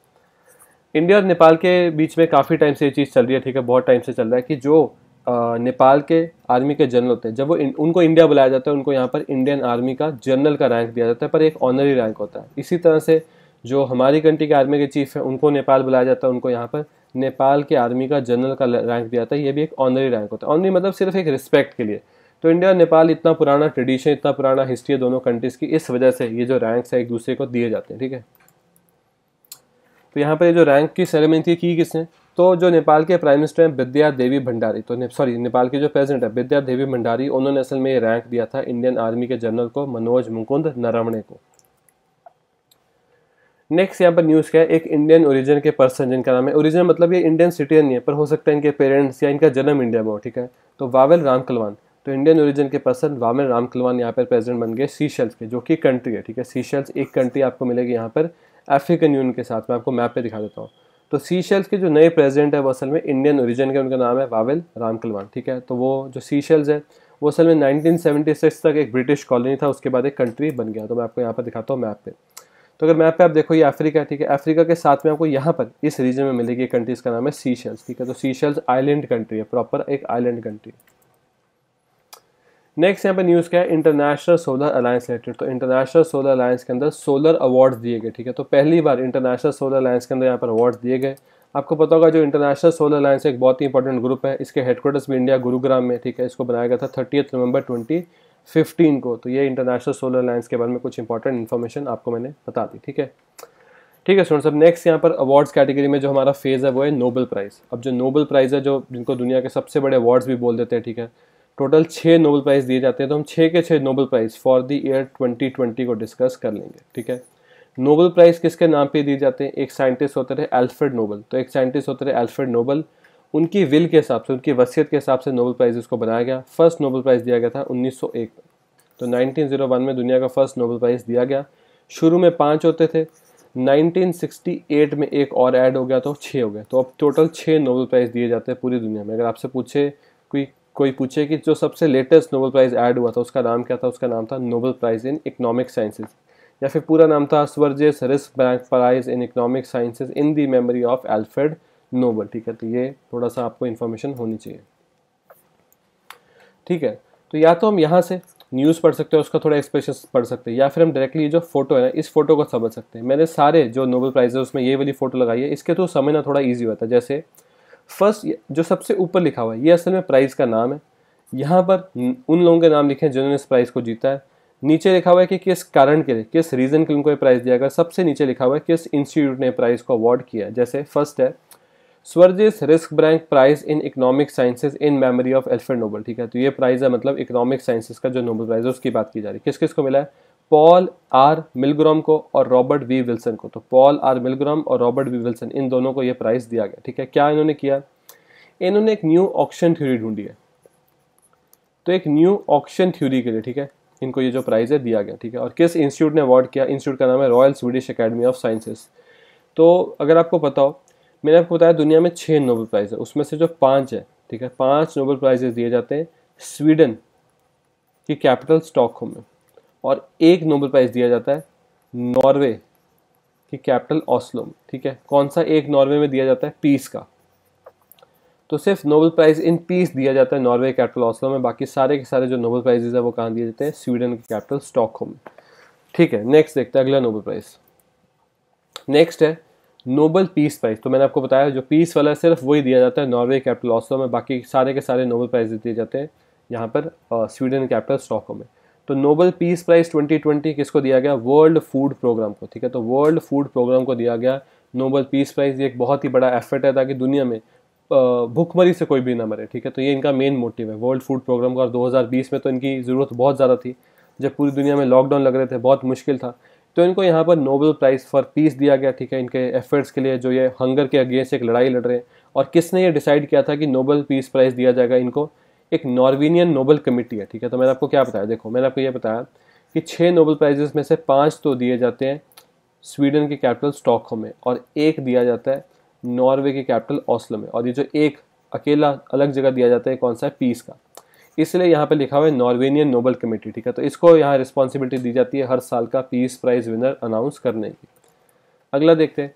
S1: इंडिया और नेपाल के बीच में काफ़ी टाइम से ये चीज़ चल रही है ठीक है बहुत टाइम से चल रहा है कि जो नेपाल के आर्मी के जनरल होते हैं जब वो इन, उनको इंडिया बुलाया जाता है उनको यहाँ पर इंडियन आर्मी का जनरल का रैंक दिया जाता है पर एक ऑनरी रैंक होता है इसी तरह से जो हमारी कंट्री के आर्मी के चीफ हैं उनको नेपाल बुलाया जाता है उनको यहाँ पर नेपाल के आर्मी का जनरल का रैंक दिया था ये भी एक ऑनरी रैंक होता है ऑनरी मतलब सिर्फ एक रिस्पेक्ट के लिए तो इंडिया नेपाल इतना पुराना ट्रेडिशन इतना पुराना हिस्ट्री है दोनों कंट्रीज़ की इस वजह से ये जो रैंक्स है एक दूसरे को दिए जाते हैं ठीक है तो यहाँ पर जो रैंक की सेरेमनी थी की किसने तो जो नेपाल के प्राइम मिनिस्टर हैं विद्या देवी भंडारी तो ने, सॉरी नेपाल के जो प्रेसिडेंट है विद्या देवी भंडारी उन्होंने असल में ये रैंक दिया था इंडियन आर्मी के जनरल को मनोज मुकुंद नरवणे को नेक्स्ट यहाँ पर न्यूज़ क्या है एक इंडियन ओरिजिन के पर्सन जिनका नाम है ओरिजिन मतलब ये इंडियन सिटीजन नहीं है पर हो सकता है इनके पेरेंट्स या इनका जन्म इंडिया में हो ठीक है तो वावेल राम कलवान तो इंडियन ओरिजिन के पर्सन वावेल राम कलवान यहाँ पर प्रेजिडेंट बन गए शेल्स के जो कि कंट्री है ठीक है शेल्स एक कंट्री आपको मिलेगी यहाँ पर अफ्रीकन यूनियन के साथ मैं आपको मैप पर दिखा देता हूँ तो शेल्स के जो नए प्रेजिडेंट है वो असल में इंडियन ओरिजिन के उनका नाम है वावेल राम कलवान ठीक है तो वो जो शेल्स है वो असल में सिक्स तक एक ब्रिटिश कॉलोनी था उसके बाद एक कंट्री बन गया तो मैं आपको यहाँ पर दिखाता हूँ मैप पर तो अगर मैप पे आप देखो ये अफ्रीका है ठीक है अफ्रीका के साथ में आपको यहाँ पर इस रीजन में मिलेगी कंट्रीज़ का नाम है सी शेल्स ठीक है तो सी शेल्स आइलैंड कंट्री है प्रॉपर एक आइलैंड कंट्री नेक्स्ट यहाँ पर न्यूज़ क्या है इंटरनेशनल सोलर अलायंस रिलेटेड तो इंटरनेशनल सोलर अलायंस के अंदर सोलर अवार्ड्स दिए गए ठीक है तो पहली बार इंटरनेशनल सोलर अलायंस के अंदर यहाँ पर अवार्ड्स दिए गए आपको पता होगा जो इंटरनेशनल सोलर अलायंस एक बहुत ही इंपॉर्टेंट ग्रुप है इसके हेडक्वार्टर्स भी इंडिया गुरुग्राम में ठीक है इसको बनाया गया था थर्टी नवंबर ट्वेंटी फिफ्टीन को तो ये इंटरनेशनल सोलर लाइन्स के बारे में कुछ इंपॉर्टेंट इन्फॉर्मेशन आपको मैंने बता दी ठीक है ठीक है स्टूडेंट्स अब नेक्स्ट यहाँ पर अवार्ड्स कैटेगरी में जो हमारा फेज़ है वो है नोबल प्राइज़ अब जो नोबल प्राइज़ है जो जिनको दुनिया के सबसे बड़े अवार्ड्स भी बोल देते हैं ठीक है टोटल छः नोबल प्राइज़ दिए जाते हैं तो हम छः के छः Nobel price for the year 2020 को डिस्कस कर लेंगे ठीक है नोबल प्राइज़ किसके नाम पर दिए जाते हैं एक साइंटिस्ट होते रहे एल्फ्रेड नोबल तो एक साइंटिस्ट होते रहे एल्फ्रेड नोबल उनकी विल के हिसाब से उनकी वसीयत के हिसाब से नोबल प्राइज़ इसको बनाया गया फर्स्ट नोबल प्राइज़ दिया गया था 1901 में तो 1901 में दुनिया का फर्स्ट नोबल प्राइज़ दिया गया शुरू में पाँच होते थे 1968 में एक और ऐड हो गया तो छः हो गया तो अब टोटल छः नोबल प्राइज़ दिए जाते हैं पूरी दुनिया में अगर आपसे पूछे कोई कोई पूछे कि जो सबसे लेटेस्ट नोबल प्राइज़ ऐड हुआ था उसका नाम क्या था उसका नाम था Nobel price in economic sciences या फिर पूरा नाम था स्वर्जेस रिस्क Prize in economic Sciences in the memory of Alfred Nobel ठीक है तो ये थोड़ा सा आपको इन्फॉर्मेशन होनी चाहिए ठीक है तो या तो हम यहाँ से न्यूज़ पढ़ सकते हैं उसका थोड़ा एक्सप्रेशन पढ़ सकते हैं या फिर हम डायरेक्टली ये जो फोटो है ना इस फोटो को समझ सकते हैं मैंने सारे जो नोबल प्राइज़ है उसमें ये वाली फ़ोटो लगाई है इसके तो समझना थोड़ा ईजी होता है जैसे फर्स्ट जो सबसे ऊपर लिखा हुआ है ये असल में प्राइज़ का नाम है यहाँ पर उन लोगों के नाम लिखे हैं जिन्होंने इस प्राइज़ को जीता है नीचे लिखा हुआ है कि किस कारण के लिए किस रीज़न के लिए उनको ये प्राइज़ दिया गया सबसे नीचे लिखा हुआ है किस इंस्टीट्यूट ने प्राइज़ को अवार्ड किया जैसे फर्स्ट है स्वर्जिस रिस्क Bank Prize in Economic Sciences in memory of Alfred Nobel ठीक है तो ये प्राइज़ है मतलब इकोनॉमिक साइंसेज का जो नोबल प्राइज़ है उसकी बात की जा रही है किस किस को मिला है पॉल आर मिलग्राम को और रॉबर्ट वी विल्सन को तो पॉल आर मिलग्राम और रॉबर्ट वी विल्सन इन दोनों को ये प्राइज़ दिया गया ठीक है क्या इन्होंने किया इन्होंने एक न्यू ऑक्शन थ्योरी ढूंढी है तो एक न्यू ऑक्शन थ्योरी के लिए ठीक है इनको ये जो प्राइज़ है दिया गया ठीक है और किस इंस्टीट्यूट ने अवार्ड किया इंस्टीट्यूट का नाम है Royal Swedish academy of sciences तो अगर आपको पता हो मैंने आपको बताया दुनिया में छः नोबल प्राइज़ है उसमें से जो पाँच है ठीक है पाँच नोबल प्राइजेज दिए जाते हैं स्वीडन की कैपिटल स्टॉकहोम में और एक नोबल प्राइज़ दिया जाता है नॉर्वे की कैपिटल ऑस्लो में ठीक है कौन सा एक नॉर्वे में दिया जाता है पीस का तो सिर्फ नोबल प्राइज़ इन पीस दिया जाता है नॉर्वे कैपिटल ऑस्लो में बाकी सारे के सारे जो नोबल प्राइजेज है वो कहाँ दिए जाते हैं स्वीडन के कैपिटल स्टॉकहोम में ठीक है नेक्स्ट देखते हैं अगला नोबल प्राइज़ नेक्स्ट है नोबल पीस प्राइज़ तो मैंने आपको बताया जो पीस वाला सिर्फ वही दिया जाता है नॉर्वे कैपिटल ऑस्लो में बाकी सारे के सारे नोबल प्राइज़ दिए जाते हैं यहाँ पर स्वीडन कैपिटल स्टॉकों में तो नोबल पीस प्राइज़ 2020 किसको दिया गया वर्ल्ड फूड प्रोग्राम को ठीक है तो वर्ल्ड फूड प्रोग्राम को दिया गया नोबल पीस प्राइज़ ये एक बहुत ही बड़ा एफर्ट है ताकि दुनिया में भूखमरी से कोई भी ना मरे ठीक है तो ये इनका मेन मोटिव है वर्ल्ड फूड प्रोग्राम का और 2020 में तो इनकी ज़रूरत बहुत ज़्यादा थी जब पूरी दुनिया में लॉकडाउन लग रहे थे बहुत मुश्किल था तो इनको यहाँ पर नोबल प्राइज़ फॉर पीस दिया गया ठीक है इनके एफर्ट्स के लिए जो ये हंगर के अगेंस्ट एक लड़ाई लड़ रहे हैं और किसने ये डिसाइड किया था कि नोबल पीस प्राइज़ दिया जाएगा इनको एक नॉर्वेनियन नोबल कमेटी है ठीक है तो मैंने आपको क्या बताया देखो मैंने आपको ये बताया कि छः नोबल प्राइजेस में से पाँच तो दिए जाते हैं स्वीडन के कैपिटल स्टॉकहोम में और एक दिया जाता है नॉर्वे के कैपिटल ऑस्लो में और ये जो एक अकेला अलग जगह दिया जाता है कौन सा है पीस का इसलिए यहाँ पे लिखा हुआ है नॉर्वेनियन नोबल कमेटी ठीक है तो इसको यहाँ रिस्पॉन्सिबिलिटी दी जाती है हर साल का पीस प्राइज विनर अनाउंस करने की अगला देखते हैं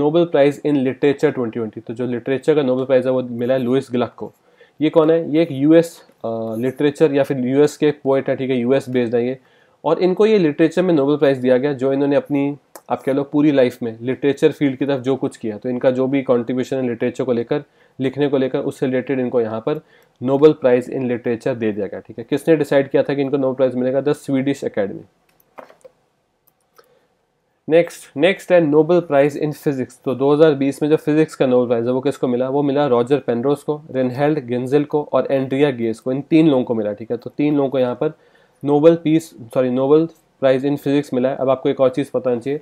S1: नोबल प्राइज़ इन लिटरेचर 2020 तो जो लिटरेचर का नोबल प्राइज़ है वो मिला है लुइस ग्लक को ये कौन है ये एक यूएस लिटरेचर या फिर यूएस के पोइट है ठीक है यूएस बेस्ड है ये और इनको ये लिटरेचर में नोबल प्राइज़ दिया गया जो इन्होंने अपनी आप कह लो पूरी लाइफ में लिटरेचर फील्ड की तरफ जो कुछ किया तो इनका जो भी कॉन्ट्रीब्यूशन है लिटरेचर को लेकर लिखने को लेकर उससे रिलेटेड इनको यहाँ पर नोबल प्राइज़ इन लिटरेचर दे दिया गया ठीक है किसने डिसाइड किया था कि इनको नोबल प्राइज़ मिलेगा the Swedish academy next next है नोबल प्राइज़ इन फिजिक्स तो 2020 में जो फिजिक्स का नोबल प्राइज़ है वो किसको मिला वो मिला रॉजर पेनरोस को रेनहेल्ड गेंजिल को और एंड्रिया गेस को इन तीन लोगों को मिला ठीक है तो तीन लोगों को यहाँ पर Nobel peace sorry Nobel price in physics मिला है अब आपको एक और चीज़ पता चाहिए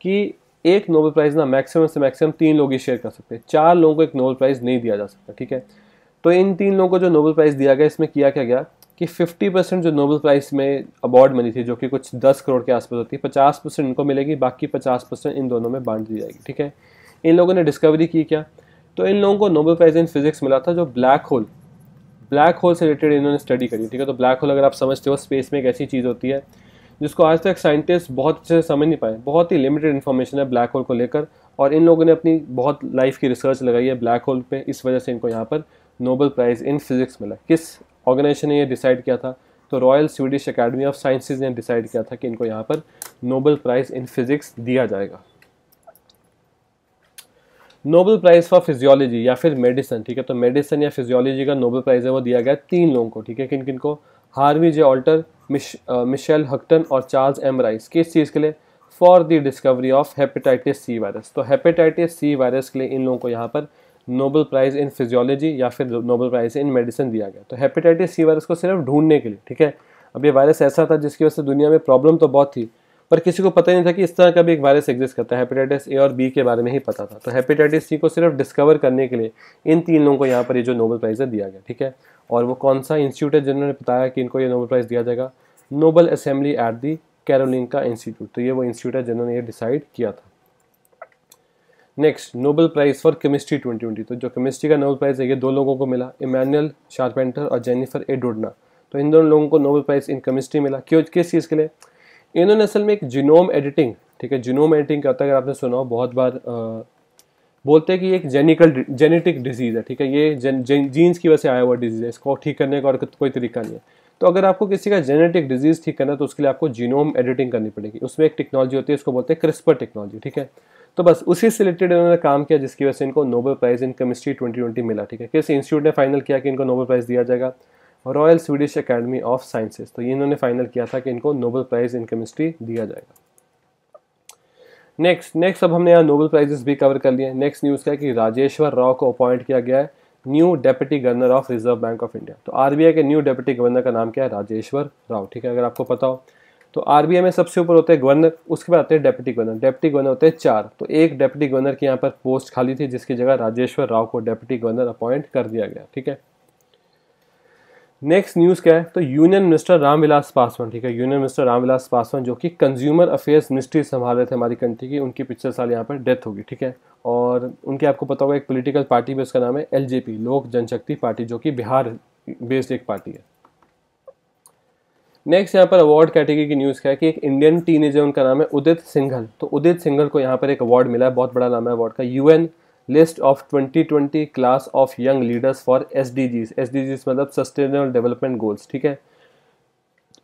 S1: कि एक नोबल प्राइज़ ना मैक्सिमम से मैक्सिमम तीन लोग ही शेयर कर सकते हैं चार लोगों को एक नोबल प्राइज़ नहीं दिया जा सकता ठीक है तो इन तीन लोगों को जो नोबल प्राइज़ दिया गया इसमें किया क्या गया कि 50 परसेंट जो नोबल प्राइज़ में अवार्ड मिली थी जो कि कुछ 10 करोड़ के आसपास होती है 50 परसेंट इनको मिलेगी बाकी 50 परसेंट इन दोनों में बांट दी जाएगी ठीक है इन लोगों ने डिस्कवरी की क्या तो इन लोगों को नोबल प्राइज़ इन फिजिक्स मिला था जो ब्लैक होल ब्लैक होल से रिलेटेड इन्होंने स्टडी करी ठीक है तो ब्लैक होल अगर आप समझते हो स्पेस में एक ऐसी चीज़ होती है जिसको आज तक साइंटिस्ट बहुत अच्छे से समझ नहीं पाए बहुत ही लिमिटेड इन्फॉर्मेशन है ब्लैक होल को लेकर और इन लोगों ने अपनी बहुत लाइफ की रिसर्च लगाई है ब्लैक होल पे इस वजह से इनको यहाँ पर नोबल प्राइज़ इन फिज़िक्स मिला किस ऑर्गेनाइजेशन ने ये डिसाइड किया था तो royal Swedish academy of sciences ने डिसाइड किया था कि इनको यहाँ पर नोबल प्राइज़ इन फिज़िक्स दिया जाएगा नोबल प्राइज़ फॉर फिजियोलॉजी या फिर मेडिसन ठीक है तो मेडिसन या फिजियोलॉजी का नोबल प्राइज़ है वो दिया गया तीन लोगों को ठीक है किन किन को Harvey J Alter Michael Houghton और चार्ल्स एम राइस किस चीज़ के लिए for the discovery of hepatitis C virus तो हेपेटाइटिस सी वायरस के लिए इन लोगों को यहाँ पर नोबल प्राइज़ इन फिजियोलॉजी या फिर नोबल प्राइज़ इन मेडिसिन दिया गया तो हेपेटाइटिस सी वायरस को सिर्फ ढूंढने के लिए ठीक है अब ये वायरस ऐसा था जिसकी वजह से दुनिया में प्रॉब्लम तो बहुत थी पर किसी को पता नहीं था कि इस तरह का भी एक वायरस एग्जिस्ट करता है हेपेटाइटिस ए और बी के बारे में ही पता था तो हेपेटाइटिस सी को सिर्फ डिस्कवर करने के लिए इन तीन लोगों को यहाँ पर ये जो नोबल प्राइज़ है दिया गया ठीक है और वो कौन सा इंस्टीट्यूट है जिन्होंने बताया कि इनको ये नोबल प्राइज़ दिया जाएगा Nobel assembly at the Karolinska institute तो ये वो इंस्टीट्यूट है जिन्होंने ये डिसाइड किया था next Nobel price for chemistry twenty तो जो केमिस्ट्री का नोबल प्राइज़ है ये दो लोगों को मिला इमैनुअल शार्पेंटर और जेनिफर ए डोडना तो इन दोनों लोगों को नोबल प्राइज़ इन केमिस्ट्री मिला क्यों किस चीज़ के लिए इन्होंने असल में एक जीनोम एडिटिंग ठीक है जीनोम एडिटिंग क्या होता है अगर आपने सुना हो बहुत बार आ, बोलते हैं कि एक जेनिकल जेनेटिक डिजीज़ है ठीक है ये जन, जन, जीन्स की वजह से आया हुआ डिजीज़ है इसको ठीक करने का और कोई तरीका नहीं है तो अगर आपको किसी का जेनेटिक डिजीज़ ठीक करना है तो उसके लिए आपको जीनोम एडिटिंग करनी पड़ेगी उसमें एक टेक्नोलॉजी होती है उसको बोलते हैं क्रिस्पर टेक्नोलॉजी ठीक है तो बस उसी से रिलेटेड इन्होंने काम किया जिसकी वजह से इनको नोबल प्राइज़ इन केमिस्ट्री 2020 मिला ठीक है किस इंस्टीट्यूट ने फाइनल किया कि इनको नोबल प्राइज़ दिया जाएगा royal Swedish academy of sciences तो ये इन्होंने फाइनल किया था कि इनको नोबल प्राइज़ इन केमिस्ट्री दिया जाएगा नेक्स्ट नेक्स्ट अब हमने यहाँ नोबल प्राइजेस भी कवर कर लिए नेक्स्ट न्यूज़ क्या है कि राजेश्वर राव को अपॉइंट किया गया है new deputy governor of reserve bank of India तो आरबीआई के न्यू डेप्यूटी गवर्नर का नाम क्या है राजेश्वर राव ठीक है अगर आपको पता हो तो आरबीआई में सबसे ऊपर होते हैं गवर्नर उसके बाद आते हैं डेप्यूटी गवर्नर डेप्यूटी गवर्नर होते हैं चार तो एक डेप्यूटी गवर्नर की यहाँ पर पोस्ट खाली थी जिसकी जगह राजेश्वर राव को डेप्यूटी गवर्नर अपॉइंट कर दिया गया ठीक है नेक्स्ट न्यूज़ क्या है तो यूनियन मिनिस्टर रामविलास पासवान ठीक है यूनियन मिनिस्टर रामविलास पासवान जो कि कंज्यूमर अफेयर्स मिनिस्ट्री संभाल रहे थे हमारी कंट्री की उनकी पिछले साल यहाँ पर डेथ होगी ठीक है और उनके आपको पता होगा एक पॉलिटिकल पार्टी भी उसका नाम है एल लोक जनशक्ति पार्टी जो कि बिहार बेस्ड एक पार्टी है नेक्स्ट यहाँ पर अवार्ड कैटेगरी की न्यूज़ क्या है कि एक इंडियन टीनेजर उनका नाम है उदित सिंघल तो उदित सिंघल को यहाँ पर एक अवार्ड मिला है बहुत बड़ा नाम है अवार्ड का UN list of 2020 class of young leaders for S D मतलब सस्टेनेबल डेवलपमेंट गोल्स ठीक है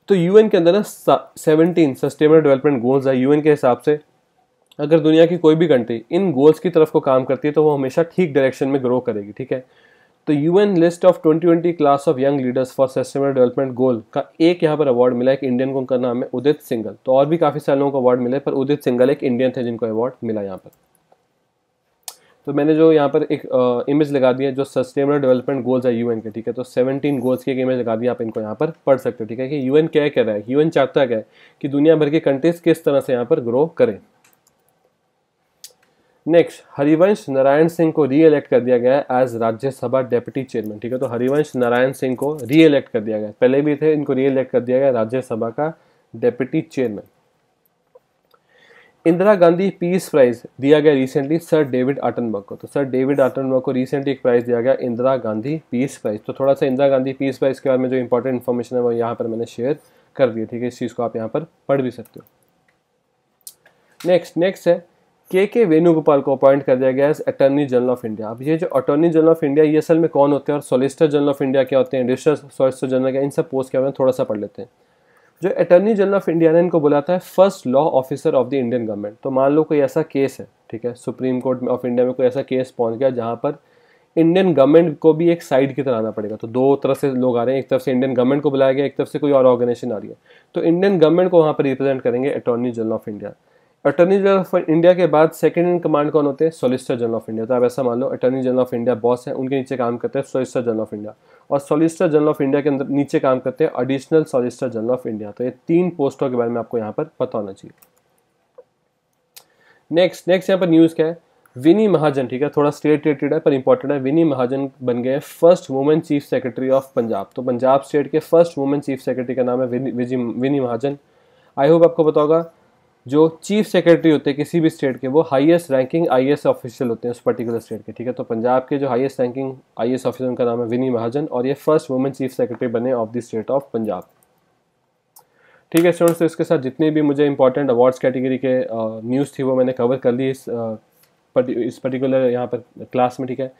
S1: तो यूएन के अंदर ना सेवनटीन सस्टेनेबल डेवलपमेंट गोल्स है यूएन के हिसाब से अगर दुनिया की कोई भी कंट्री इन गोल्स की तरफ को काम करती है तो वो हमेशा ठीक डायरेक्शन में ग्रो करेगी ठीक है तो UN list of 2020 class of young leaders for sustainable development goal का एक यहाँ पर अवार्ड मिला एक इंडियन को उनका नाम है उदित सिंगल तो और भी काफ़ी सारे लोगों को अवार्ड मिले पर उदित सिंगल एक इंडियन थे जिनको अवार्ड मिला यहाँ पर तो मैंने जो यहाँ पर एक इमेज लगा दी है जो सस्टेनेबल डेवलपमेंट गोल्स है यूएन के ठीक है तो 17 गोल्स की एक इमेज लगा दी आप इनको यहाँ पर पढ़ सकते हो ठीक है कि यूएन क्या कह रहा है यूएन चाहता क्या है कि दुनिया भर की कंट्रीज किस तरह से यहाँ पर ग्रो करें नेक्स्ट हरिवंश नारायण सिंह को री कर दिया गया है एज राज्यसभा डेप्यूटी चेयरमैन ठीक है तो हरिवंश नारायण सिंह को री कर दिया गया पहले भी थे इनको री कर दिया गया राज्यसभा का deputy chairman Indira Gandhi peace prize दिया गया रिसेंटली सर डेविड आटनबर्ग को तो सर डेविड आटनबर्ग को रिसेंटली एक प्राइज़ दिया गया इंदिरा गांधी पीस प्राइज तो थोड़ा सा इंदिरा गांधी पीस प्राइज के बारे में जो इंपॉर्टेंट इन्फॉर्मेशन है वो यहाँ पर मैंने शेयर कर दिया ठीक है इस चीज़ को आप यहाँ पर पढ़ भी सकते हो नेक्स्ट नेक्स्ट है के के वेणुगोपाल को अपॉइंट कर दिया गया है अटॉर्नी जनरल ऑफ इंडिया अब ये जो अटॉर्नी जनरल ऑफ इंडिया ये असल में कौन होते हैं और सोलिसिटर जनरल ऑफ इंडिया क्या होते हैं एडिशनल सोलिसिटर जनरल क्या इन सब पोस्ट के बारे में थोड़ा सा पढ़ लेते हैं जो अटॉर्नी जनरल ऑफ इंडिया ने इनको बुलाता है first law officer of the Indian government तो मान लो कोई ऐसा केस है ठीक है सुप्रीम कोर्ट ऑफ इंडिया में कोई ऐसा केस पहुंच गया जहां पर इंडियन गवर्नमेंट को भी एक साइड की तरह आना पड़ेगा तो दो तरह से लोग आ रहे हैं एक तरफ से इंडियन गवर्नमेंट को बुलाया गया एक तरफ से कोई और ऑर्गेनाइजेशन आ रही है तो इंडियन गवर्नमेंट को वहाँ पर रिप्रेजेंट करेंगे attorney general of India attorney general of India के बाद सेकंड इन कमांड कौन होते हैं सोलिसिटर जनरल ऑफ इंडिया तो आप ऐसा मान लो attorney general of India boss है उनके नीचे काम करते हैं सोलिसिटर जनरल ऑफ इंडिया और सोलिसिटर जनरल ऑफ इंडिया के अंदर नीचे काम करते हैं additional solicitor general of India तो ये तीन पोस्टों के बारे में आपको यहाँ पर पता होना चाहिए नेक्स्ट नेक्स्ट यहाँ पर न्यूज़ क्या है विनी महाजन ठीक है थोड़ा स्टेट रिलेटेड है पर इंपॉर्टेंट है विनी महाजन बन गए first women chief secretary of Punjab तो पंजाब स्टेट के फर्स्ट वुमेन चीफ सेक्रेटरी का नाम है विनी महाजन आई होप आपको बताओगा जो चीफ सेक्रेटरी होते हैं किसी भी स्टेट के वो हाईएस्ट रैंकिंग आईएएस ऑफिशियल होते हैं उस पर्टिकुलर स्टेट के ठीक है तो पंजाब के जो हाईएस्ट रैंकिंग आईएएस ऑफिसर उनका नाम है विनी महाजन और ये फर्स्ट वुमेन चीफ सेक्रेटरी बने of the state of Punjab ठीक है स्टूडेंट्स तो इसके साथ जितने भी मुझे इंपॉर्टेंट अवार्ड्स कैटेगरी के न्यूज़ थी वो मैंने कवर कर ली इस इस पर्टिकुलर यहाँ पर क्लास में ठीक है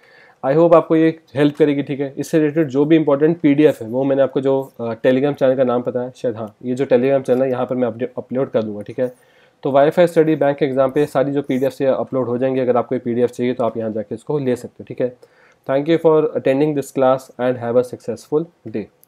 S1: आई होप आपको ये हेल्प करेगी ठीक है इससे रिलेटेड जो भी इंपॉर्टेंट पीडीएफ है वो मैंने आपको जो टेलीग्राम चैनल का नाम पता है शायद हाँ ये जो टेलीग्राम चैनल है यहाँ पर मैं अपलोड कर दूँगा ठीक है तो वाईफाई स्टडी बैंक एग्जाम पे सारी जो पी डी अपलोड हो जाएंगे अगर आपको पी चाहिए तो आप यहाँ जाके इसको ले सकते हो ठीक है thank you for attending this class and have a successful day